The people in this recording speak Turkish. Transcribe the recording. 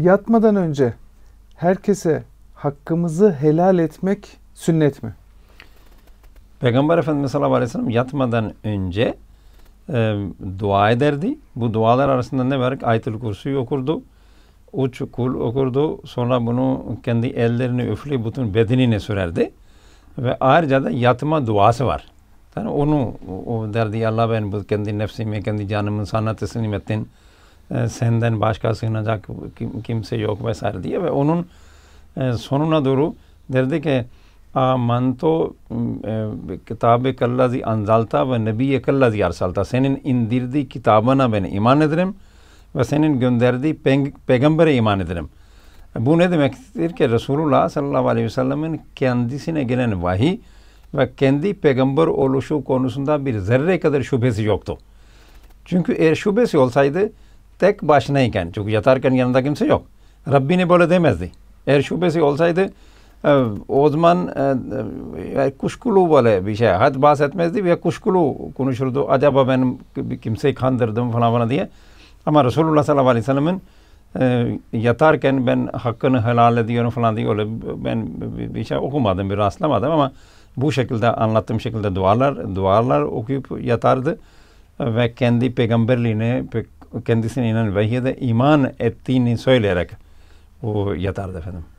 yatmadan önce herkese hakkımızı helal etmek sünnet mi? Peygamber Efendimiz sallallahu aleyhi ve sellem yatmadan önce e, dua ederdi. Bu dualar arasında ne var? Ayet-ül Kursu'yu okurdu. Uç kul okurdu. Sonra bunu kendi ellerini üfleyip bütün bedenine sürerdi. Ve ayrıca da yatma duası var. Yani onu o derdi Allah ben bu kendi nefsime, kendi canımın sana teslim ettin. E, senden başka sığınacak kim, kimse yok vesaire diye ve onun e, sonuna doğru derdi ki manto e, kitab-ı kallazi anzalta ve nebiye kallazi arsalta senin indirdiği kitabına ben iman ederim ve senin gönderdiği pey peygambere iman ederim. Bu ne demektir ki Resulullah sallallahu aleyhi ve sellemin kendisine gelen vahiy ve kendi peygamber oluşu konusunda bir zerre kadar şüphesi yoktu. Çünkü eğer şüphesi olsaydı tek başınayken çünkü yatarken yanında kimse yok. Rabbini böyle demezdi. Eğer şüphesi olsaydı e, o zaman e, e, kuşkulu böyle bir şey. Had bahsetmezdi ve kuşkulu konuşurdu. Acaba ben kimseyi kandırdım falan falan diye. Ama Resulullah sallallahu aleyhi ve sellem'in yatarken ben hakkını helal ediyorum falan diye öyle ben bir şey okumadım, bir rastlamadım ama bu şekilde anlattığım şekilde dualar dualar okuyup yatardı ve kendi peygamberliğini pek kendisinin inan ve ya da iman ettiğini söyleyerek bu yatardı efendim.